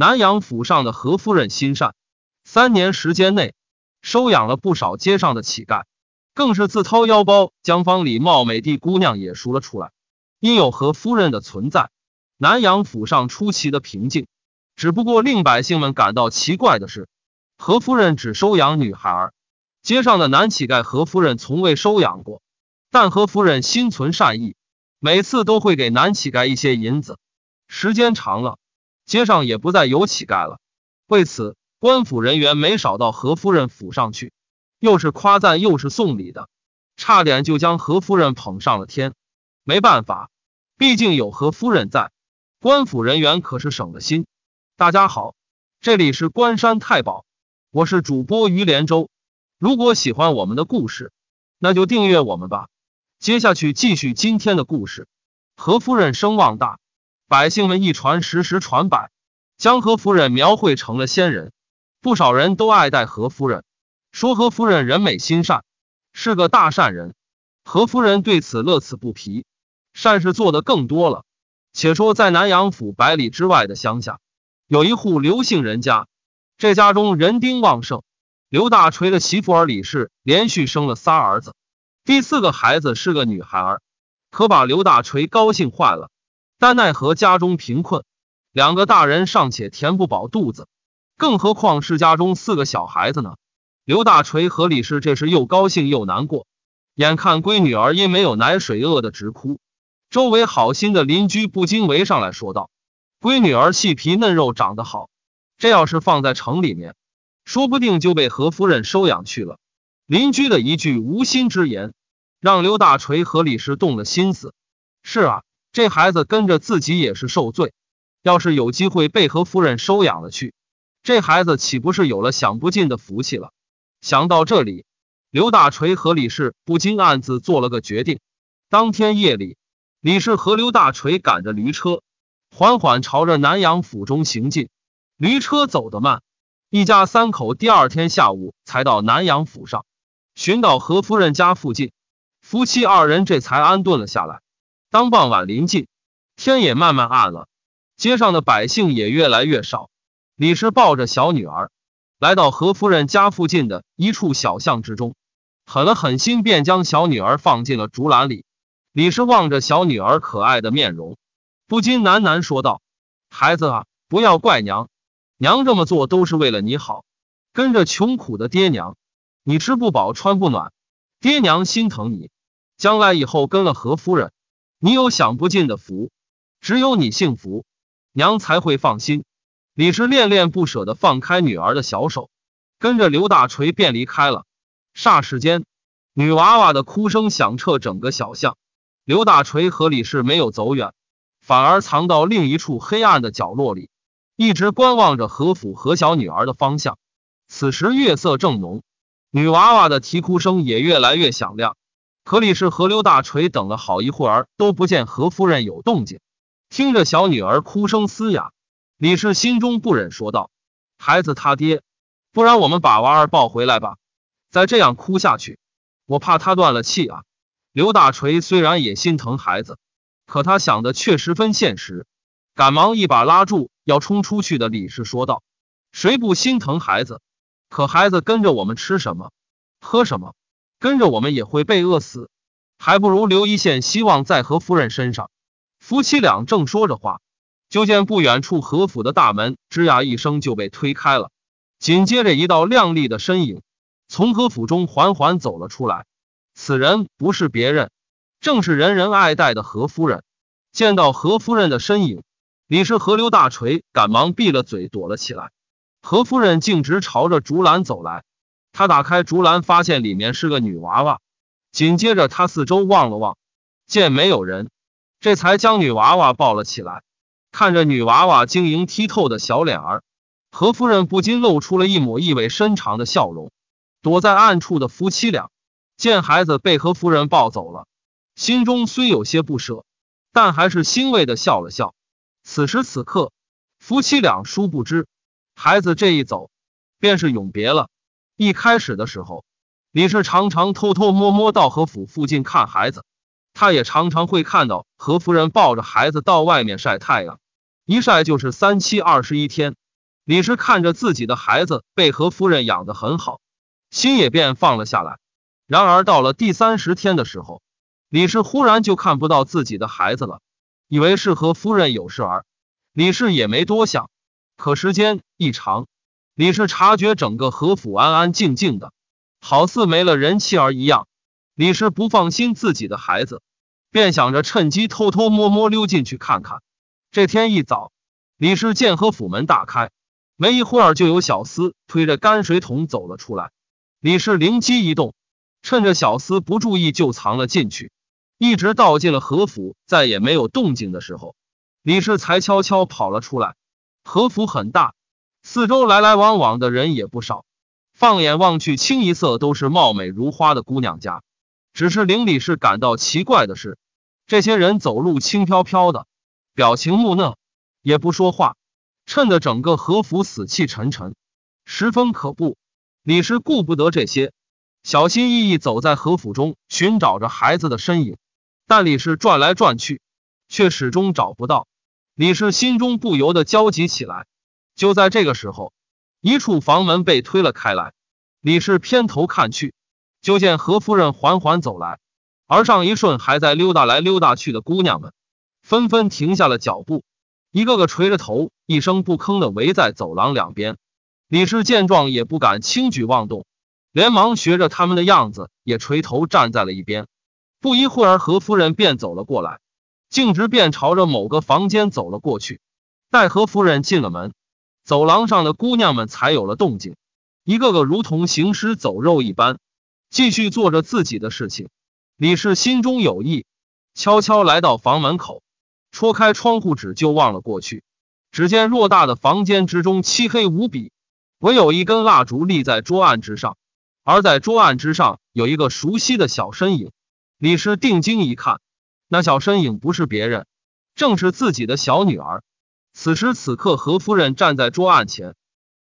南阳府上的何夫人心善，三年时间内收养了不少街上的乞丐，更是自掏腰包将方里貌美的姑娘也赎了出来。因有何夫人的存在，南阳府上出奇的平静。只不过令百姓们感到奇怪的是，何夫人只收养女孩，街上的男乞丐何夫人从未收养过。但何夫人心存善意，每次都会给男乞丐一些银子。时间长了。街上也不再有乞丐了。为此，官府人员没少到何夫人府上去，又是夸赞又是送礼的，差点就将何夫人捧上了天。没办法，毕竟有何夫人在，官府人员可是省了心。大家好，这里是关山太保，我是主播于连州。如果喜欢我们的故事，那就订阅我们吧。接下去继续今天的故事。何夫人声望大。百姓们一传十，十传百，将何夫人描绘成了仙人。不少人都爱戴何夫人，说何夫人人美心善，是个大善人。何夫人对此乐此不疲，善事做得更多了。且说在南阳府百里之外的乡下，有一户刘姓人家，这家中人丁旺盛。刘大锤的媳妇儿李氏连续生了仨儿子，第四个孩子是个女孩儿，可把刘大锤高兴坏了。但奈何家中贫困，两个大人尚且填不饱肚子，更何况是家中四个小孩子呢？刘大锤和李氏这时又高兴又难过，眼看闺女儿因没有奶水饿得直哭，周围好心的邻居不禁围上来说道：“闺女儿细皮嫩肉长得好，这要是放在城里面，说不定就被何夫人收养去了。”邻居的一句无心之言，让刘大锤和李氏动了心思。是啊。这孩子跟着自己也是受罪，要是有机会被何夫人收养了去，这孩子岂不是有了享不尽的福气了？想到这里，刘大锤和李氏不禁暗自做了个决定。当天夜里，李氏和刘大锤赶着驴车，缓缓朝着南阳府中行进。驴车走得慢，一家三口第二天下午才到南阳府上，寻到何夫人家附近，夫妻二人这才安顿了下来。当傍晚临近，天也慢慢暗了，街上的百姓也越来越少。李氏抱着小女儿，来到何夫人家附近的一处小巷之中，狠了狠心，便将小女儿放进了竹篮里。李氏望着小女儿可爱的面容，不禁喃喃说道：“孩子啊，不要怪娘，娘这么做都是为了你好。跟着穷苦的爹娘，你吃不饱穿不暖，爹娘心疼你。将来以后跟了何夫人。”你有享不尽的福，只有你幸福，娘才会放心。李氏恋恋不舍的放开女儿的小手，跟着刘大锤便离开了。霎时间，女娃娃的哭声响彻整个小巷。刘大锤和李氏没有走远，反而藏到另一处黑暗的角落里，一直观望着何府和小女儿的方向。此时月色正浓，女娃娃的啼哭声也越来越响亮。可李氏和刘大锤等了好一会儿都不见何夫人有动静，听着小女儿哭声嘶哑，李氏心中不忍，说道：“孩子他爹，不然我们把娃儿抱回来吧，再这样哭下去，我怕他断了气啊。”刘大锤虽然也心疼孩子，可他想的却十分现实，赶忙一把拉住要冲出去的李氏，说道：“谁不心疼孩子？可孩子跟着我们吃什么喝什么？”跟着我们也会被饿死，还不如留一线希望在何夫人身上。夫妻俩正说着话，就见不远处何府的大门吱呀一声就被推开了，紧接着一道亮丽的身影从何府中缓缓走了出来。此人不是别人，正是人人爱戴的何夫人。见到何夫人的身影，李氏和刘大锤赶忙闭了嘴躲了起来。何夫人径直朝着竹篮走来。他打开竹篮，发现里面是个女娃娃。紧接着，他四周望了望，见没有人，这才将女娃娃抱了起来。看着女娃娃晶莹剔透的小脸儿，何夫人不禁露出了一抹意味深长的笑容。躲在暗处的夫妻俩见孩子被何夫人抱走了，心中虽有些不舍，但还是欣慰的笑了笑。此时此刻，夫妻俩殊不知，孩子这一走，便是永别了。一开始的时候，李氏常常偷偷摸摸到何府附近看孩子，他也常常会看到何夫人抱着孩子到外面晒太阳，一晒就是三七二十一天。李氏看着自己的孩子被何夫人养得很好，心也便放了下来。然而到了第三十天的时候，李氏忽然就看不到自己的孩子了，以为是何夫人有事儿，李氏也没多想。可时间一长。李氏察觉整个何府安安静静的，好似没了人气儿一样。李氏不放心自己的孩子，便想着趁机偷偷摸摸溜进去看看。这天一早，李氏见何府门大开，没一会儿就有小厮推着泔水桶走了出来。李氏灵机一动，趁着小厮不注意就藏了进去。一直到进了何府再也没有动静的时候，李氏才悄悄跑了出来。何府很大。四周来来往往的人也不少，放眼望去，清一色都是貌美如花的姑娘家。只是林李氏感到奇怪的是，这些人走路轻飘飘的，表情木讷，也不说话，衬得整个和府死气沉沉，十分可怖。李氏顾不得这些，小心翼翼走在和府中，寻找着孩子的身影。但李氏转来转去，却始终找不到。李氏心中不由得焦急起来。就在这个时候，一处房门被推了开来。李氏偏头看去，就见何夫人缓缓走来，而上一瞬还在溜达来溜达去的姑娘们，纷纷停下了脚步，一个个垂着头，一声不吭的围在走廊两边。李氏见状也不敢轻举妄动，连忙学着他们的样子，也垂头站在了一边。不一会儿，何夫人便走了过来，径直便朝着某个房间走了过去。待何夫人进了门。走廊上的姑娘们才有了动静，一个个如同行尸走肉一般，继续做着自己的事情。李氏心中有意，悄悄来到房门口，戳开窗户纸就望了过去。只见偌大的房间之中漆黑无比，唯有一根蜡烛立在桌案之上，而在桌案之上有一个熟悉的小身影。李氏定睛一看，那小身影不是别人，正是自己的小女儿。此时此刻，何夫人站在桌案前，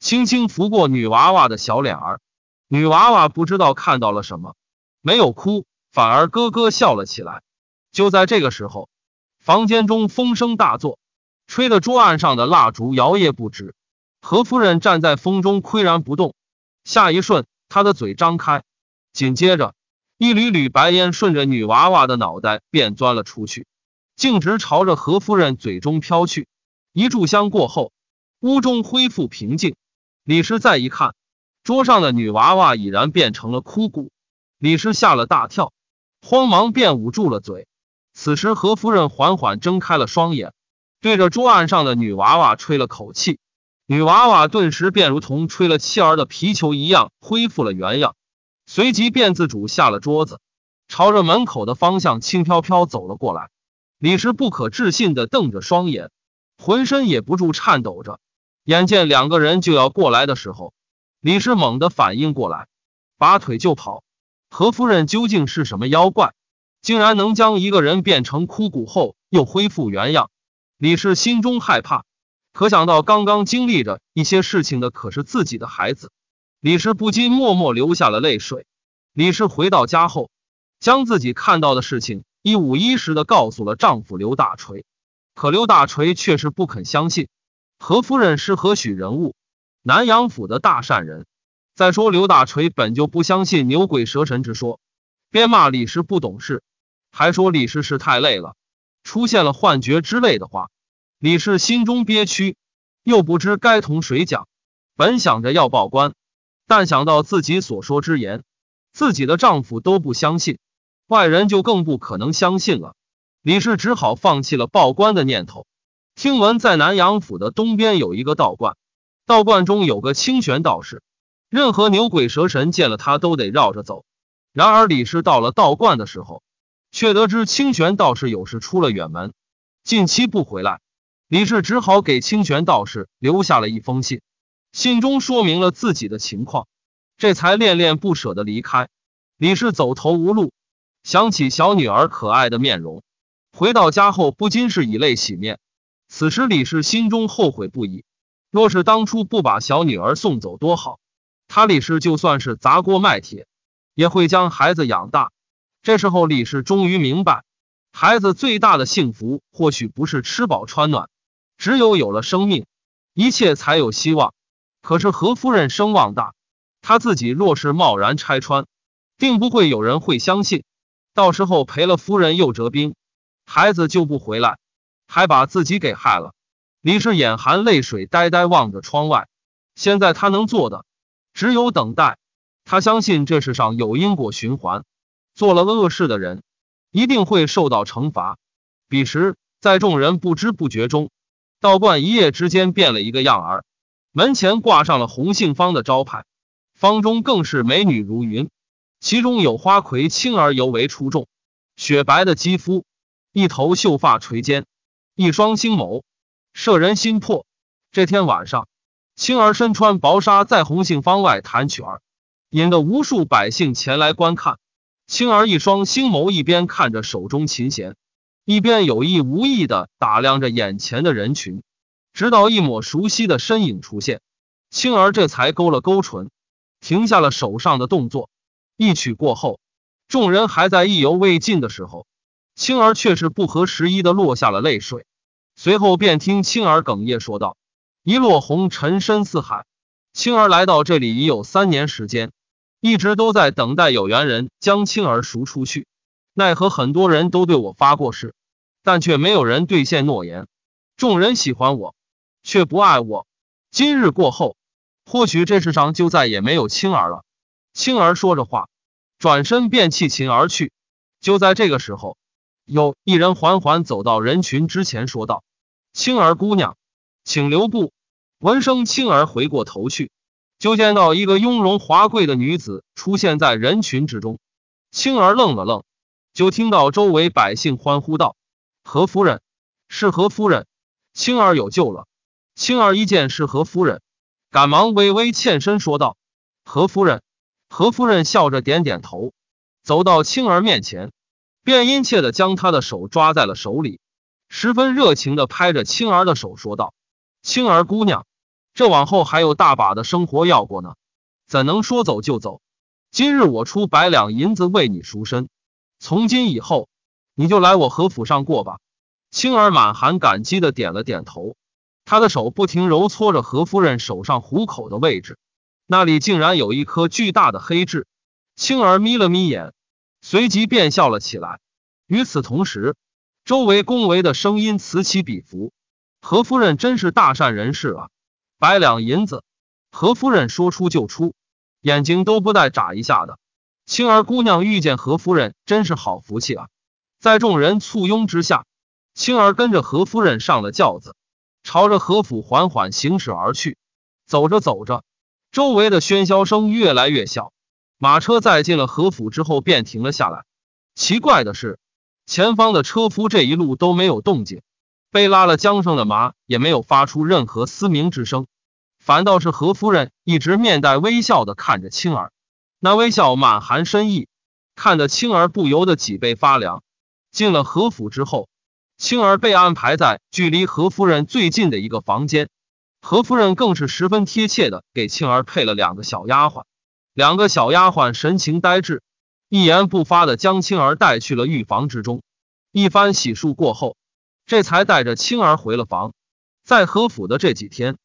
轻轻拂过女娃娃的小脸儿。女娃娃不知道看到了什么，没有哭，反而咯咯笑了起来。就在这个时候，房间中风声大作，吹得桌案上的蜡烛摇曳不止。何夫人站在风中岿然不动。下一瞬，她的嘴张开，紧接着一缕缕白烟顺着女娃娃的脑袋便钻了出去，径直朝着何夫人嘴中飘去。一炷香过后，屋中恢复平静。李师再一看，桌上的女娃娃已然变成了枯骨。李师吓了大跳，慌忙便捂住了嘴。此时何夫人缓缓睁开了双眼，对着桌案上的女娃娃吹了口气，女娃娃顿时便如同吹了气儿的皮球一样恢复了原样，随即便自主下了桌子，朝着门口的方向轻飘飘走了过来。李师不可置信的瞪着双眼。浑身也不住颤抖着，眼见两个人就要过来的时候，李氏猛地反应过来，拔腿就跑。何夫人究竟是什么妖怪，竟然能将一个人变成枯骨后又恢复原样？李氏心中害怕，可想到刚刚经历着一些事情的可是自己的孩子，李氏不禁默默流下了泪水。李氏回到家后，将自己看到的事情一五一十的告诉了丈夫刘大锤。可刘大锤却是不肯相信何夫人是何许人物，南阳府的大善人。再说刘大锤本就不相信牛鬼蛇神之说，边骂李氏不懂事，还说李氏是太累了，出现了幻觉之类的话。李氏心中憋屈，又不知该同谁讲，本想着要报官，但想到自己所说之言，自己的丈夫都不相信，外人就更不可能相信了。李氏只好放弃了报官的念头。听闻在南阳府的东边有一个道观，道观中有个清玄道士，任何牛鬼蛇神见了他都得绕着走。然而李氏到了道观的时候，却得知清玄道士有事出了远门，近期不回来。李氏只好给清玄道士留下了一封信，信中说明了自己的情况，这才恋恋不舍的离开。李氏走投无路，想起小女儿可爱的面容。回到家后，不禁是以泪洗面。此时李氏心中后悔不已。若是当初不把小女儿送走，多好！他李氏就算是砸锅卖铁，也会将孩子养大。这时候李氏终于明白，孩子最大的幸福，或许不是吃饱穿暖，只有有了生命，一切才有希望。可是何夫人声望大，他自己若是贸然拆穿，并不会有人会相信。到时候赔了夫人又折兵。孩子就不回来，还把自己给害了。李氏眼含泪水，呆呆望着窗外。现在他能做的只有等待。他相信这世上有因果循环，做了恶事的人一定会受到惩罚。彼时，在众人不知不觉中，道观一夜之间变了一个样儿，门前挂上了红杏方的招牌，方中更是美女如云，其中有花魁青儿尤为出众，雪白的肌肤。一头秀发垂肩，一双星眸，摄人心魄。这天晚上，青儿身穿薄纱，在红杏坊外弹曲儿，引得无数百姓前来观看。青儿一双星眸，一边看着手中琴弦，一边有意无意的打量着眼前的人群。直到一抹熟悉的身影出现，青儿这才勾了勾唇，停下了手上的动作。一曲过后，众人还在意犹未尽的时候。青儿却是不合时宜的落下了泪水，随后便听青儿哽咽说道：“一落红尘深似海，青儿来到这里已有三年时间，一直都在等待有缘人将青儿赎出去。奈何很多人都对我发过誓，但却没有人兑现诺言。众人喜欢我，却不爱我。今日过后，或许这世上就再也没有青儿了。”青儿说着话，转身便弃琴而去。就在这个时候。有一人缓缓走到人群之前，说道：“青儿姑娘，请留步。”闻声，青儿回过头去，就见到一个雍容华贵的女子出现在人群之中。青儿愣了愣，就听到周围百姓欢呼道：“何夫人，是何夫人，青儿有救了！”青儿一见是何夫人，赶忙微微欠身说道：“何夫人。”何夫人笑着点点头，走到青儿面前。便殷切的将他的手抓在了手里，十分热情的拍着青儿的手说道：“青儿姑娘，这往后还有大把的生活要过呢，怎能说走就走？今日我出百两银子为你赎身，从今以后你就来我何府上过吧。”青儿满含感激的点了点头，他的手不停揉搓着何夫人手上虎口的位置，那里竟然有一颗巨大的黑痣。青儿眯了眯眼。随即便笑了起来，与此同时，周围恭维的声音此起彼伏。何夫人真是大善人士啊！百两银子，何夫人说出就出，眼睛都不带眨一下的。青儿姑娘遇见何夫人真是好福气啊！在众人簇拥之下，青儿跟着何夫人上了轿子，朝着何府缓缓行驶而去。走着走着，周围的喧嚣声越来越小。马车在进了何府之后便停了下来。奇怪的是，前方的车夫这一路都没有动静，被拉了缰绳的马也没有发出任何嘶鸣之声，反倒是何夫人一直面带微笑的看着青儿，那微笑满含深意，看得青儿不由得脊背发凉。进了何府之后，青儿被安排在距离何夫人最近的一个房间，何夫人更是十分贴切的给青儿配了两个小丫鬟。两个小丫鬟神情呆滞，一言不发的将青儿带去了浴房之中。一番洗漱过后，这才带着青儿回了房。在何府的这几天，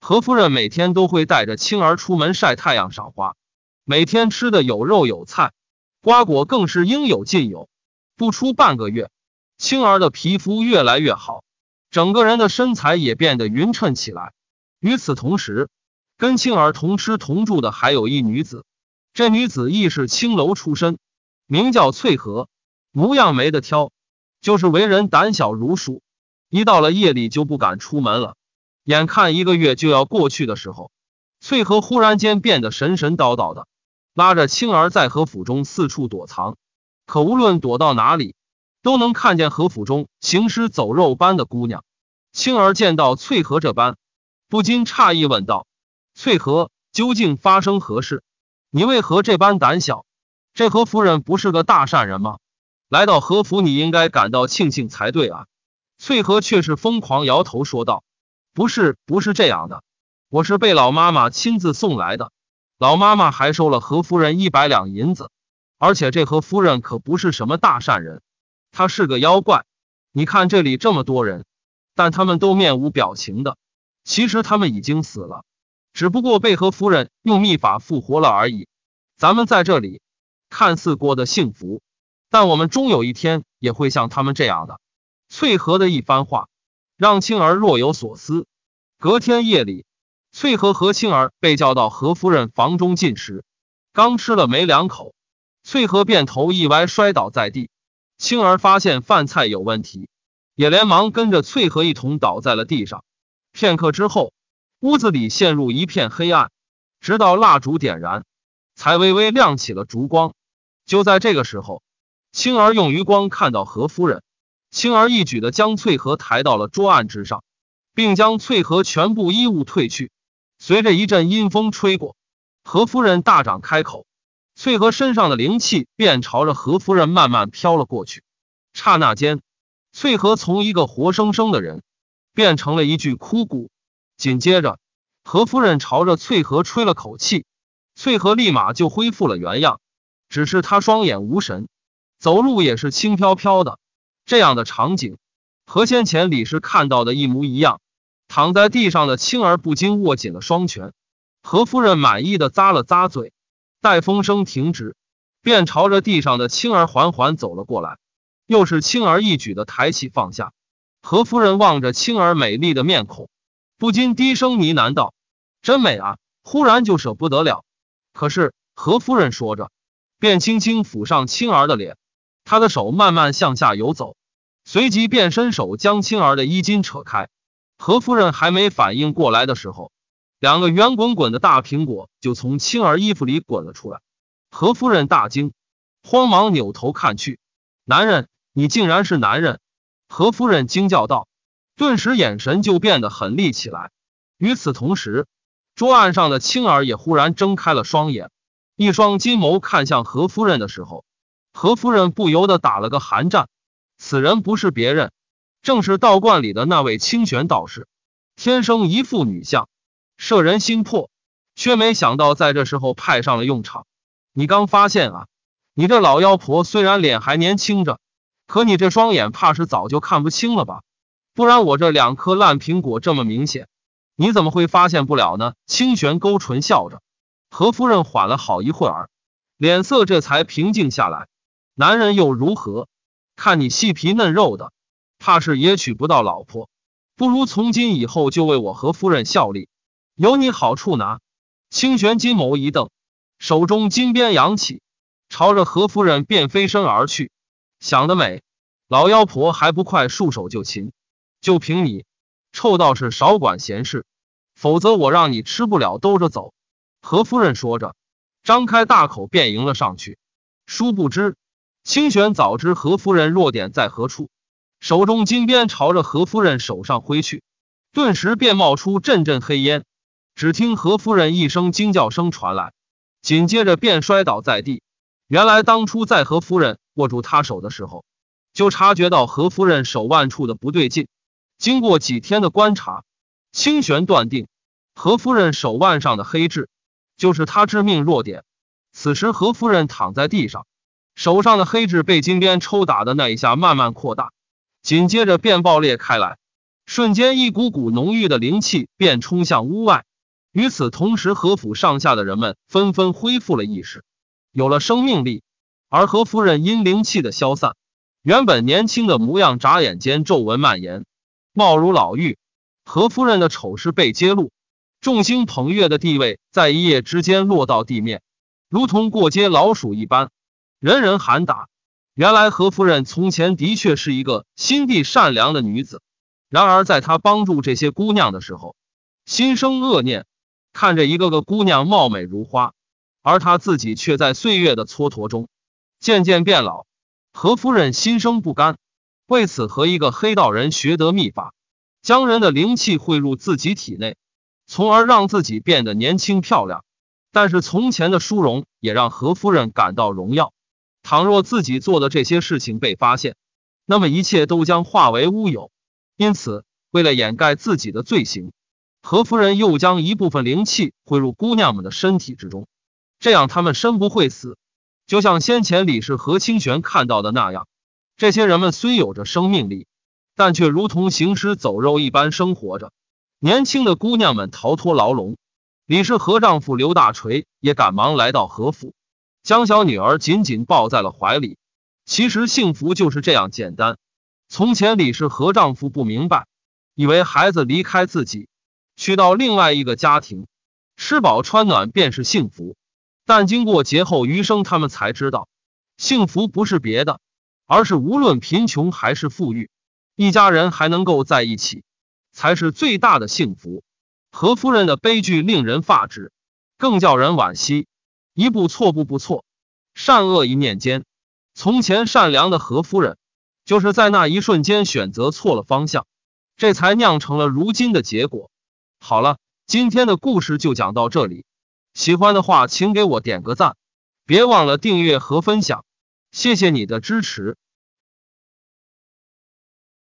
何夫人每天都会带着青儿出门晒太阳、赏花，每天吃的有肉有菜，瓜果更是应有尽有。不出半个月，青儿的皮肤越来越好，整个人的身材也变得匀称起来。与此同时，跟青儿同吃同住的还有一女子，这女子亦是青楼出身，名叫翠荷，模样没得挑，就是为人胆小如鼠，一到了夜里就不敢出门了。眼看一个月就要过去的时候，翠荷忽然间变得神神叨叨的，拉着青儿在何府中四处躲藏。可无论躲到哪里，都能看见何府中行尸走肉般的姑娘。青儿见到翠荷这般，不禁诧异问道。翠荷，究竟发生何事？你为何这般胆小？这何夫人不是个大善人吗？来到何府，你应该感到庆幸才对啊！翠荷却是疯狂摇头说道：“不是，不是这样的。我是被老妈妈亲自送来的，老妈妈还收了何夫人一百两银子。而且这何夫人可不是什么大善人，她是个妖怪。你看这里这么多人，但他们都面无表情的，其实他们已经死了。”只不过被何夫人用秘法复活了而已。咱们在这里看似过得幸福，但我们终有一天也会像他们这样的。翠荷的一番话让青儿若有所思。隔天夜里，翠荷和青儿被叫到何夫人房中进食，刚吃了没两口，翠荷便头一歪摔倒在地。青儿发现饭菜有问题，也连忙跟着翠荷一同倒在了地上。片刻之后。屋子里陷入一片黑暗，直到蜡烛点燃，才微微亮起了烛光。就在这个时候，青儿用余光看到何夫人轻而易举的将翠荷抬到了桌案之上，并将翠荷全部衣物褪去。随着一阵阴风吹过，何夫人大掌开口，翠荷身上的灵气便朝着何夫人慢慢飘了过去。刹那间，翠荷从一个活生生的人变成了一具枯骨。紧接着，何夫人朝着翠荷吹了口气，翠荷立马就恢复了原样，只是她双眼无神，走路也是轻飘飘的。这样的场景和先前李氏看到的一模一样。躺在地上的青儿不禁握紧了双拳。何夫人满意的咂了咂嘴，待风声停止，便朝着地上的青儿缓缓走了过来，又是轻而易举的抬起放下。何夫人望着青儿美丽的面孔。不禁低声呢喃道：“真美啊！”忽然就舍不得了。可是何夫人说着，便轻轻抚上青儿的脸，她的手慢慢向下游走，随即便伸手将青儿的衣襟扯开。何夫人还没反应过来的时候，两个圆滚滚的大苹果就从青儿衣服里滚了出来。何夫人大惊，慌忙扭头看去：“男人，你竟然是男人！”何夫人惊叫道。顿时眼神就变得狠厉起来。与此同时，桌案上的青儿也忽然睁开了双眼，一双金眸看向何夫人的时候，何夫人不由得打了个寒战。此人不是别人，正是道观里的那位清玄道士，天生一副女相，摄人心魄。却没想到在这时候派上了用场。你刚发现啊？你这老妖婆虽然脸还年轻着，可你这双眼怕是早就看不清了吧？不然我这两颗烂苹果这么明显，你怎么会发现不了呢？清玄勾唇笑着，何夫人缓了好一会儿，脸色这才平静下来。男人又如何？看你细皮嫩肉的，怕是也娶不到老婆。不如从今以后就为我和夫人效力，有你好处拿。清玄金眸一瞪，手中金鞭扬起，朝着何夫人便飞身而去。想得美，老妖婆还不快束手就擒！就凭你，臭道士少管闲事，否则我让你吃不了兜着走。”何夫人说着，张开大口便迎了上去。殊不知，清玄早知何夫人弱点在何处，手中金鞭朝着何夫人手上挥去，顿时便冒出阵阵黑烟。只听何夫人一声惊叫声传来，紧接着便摔倒在地。原来，当初在何夫人握住他手的时候，就察觉到何夫人手腕处的不对劲。经过几天的观察，清玄断定何夫人手腕上的黑痣就是他致命弱点。此时，何夫人躺在地上，手上的黑痣被金鞭抽打的那一下慢慢扩大，紧接着便爆裂开来，瞬间一股股浓郁的灵气便冲向屋外。与此同时，何府上下的人们纷纷恢复了意识，有了生命力。而何夫人因灵气的消散，原本年轻的模样眨眼间皱纹蔓延。貌如老妪，何夫人的丑事被揭露，众星捧月的地位在一夜之间落到地面，如同过街老鼠一般，人人喊打。原来何夫人从前的确是一个心地善良的女子，然而在她帮助这些姑娘的时候，心生恶念，看着一个个姑娘貌美如花，而她自己却在岁月的蹉跎中渐渐变老，何夫人心生不甘。为此，和一个黑道人学得秘法，将人的灵气汇入自己体内，从而让自己变得年轻漂亮。但是，从前的殊荣也让何夫人感到荣耀。倘若自己做的这些事情被发现，那么一切都将化为乌有。因此，为了掩盖自己的罪行，何夫人又将一部分灵气汇入姑娘们的身体之中，这样她们生不会死。就像先前李氏和清玄看到的那样。这些人们虽有着生命力，但却如同行尸走肉一般生活着。年轻的姑娘们逃脱牢笼，李氏和丈夫刘大锤也赶忙来到何府，将小女儿紧紧抱在了怀里。其实幸福就是这样简单。从前李氏和丈夫不明白，以为孩子离开自己，去到另外一个家庭，吃饱穿暖便是幸福。但经过劫后余生，他们才知道，幸福不是别的。而是无论贫穷还是富裕，一家人还能够在一起，才是最大的幸福。何夫人的悲剧令人发指，更叫人惋惜。一步错，步步错；善恶一念间。从前善良的何夫人，就是在那一瞬间选择错了方向，这才酿成了如今的结果。好了，今天的故事就讲到这里。喜欢的话，请给我点个赞，别忘了订阅和分享。谢谢你的支持。